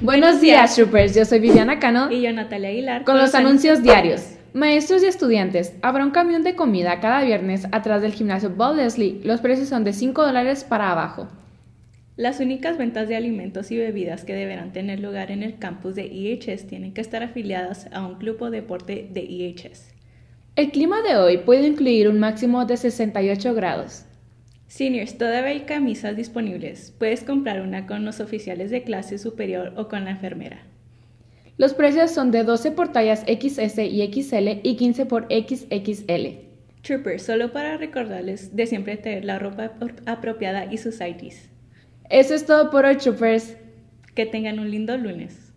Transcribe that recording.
Buenos días, Troopers. Yo soy Viviana Cano. Y yo, Natalia Aguilar. Con, los, anuncios diarios. Maestros y estudiantes, habrá un camión de comida cada viernes atrás del gimnasio Baldesley. Los precios son de 5 dólares para abajo. Las únicas ventas de alimentos y bebidas que deberán tener lugar en el campus de IHS tienen que estar afiliadas a un club o deporte de IHS. El clima de hoy puede incluir un máximo de 68 grados. Seniors, todavía hay camisas disponibles. Puedes comprar una con los oficiales de clase superior o con la enfermera. Los precios son de 12 por tallas XS y XL y 15 por XXL. Troopers, solo para recordarles de siempre tener la ropa apropiada y sus IDs. Eso es todo por hoy, Troopers. Que tengan un lindo lunes.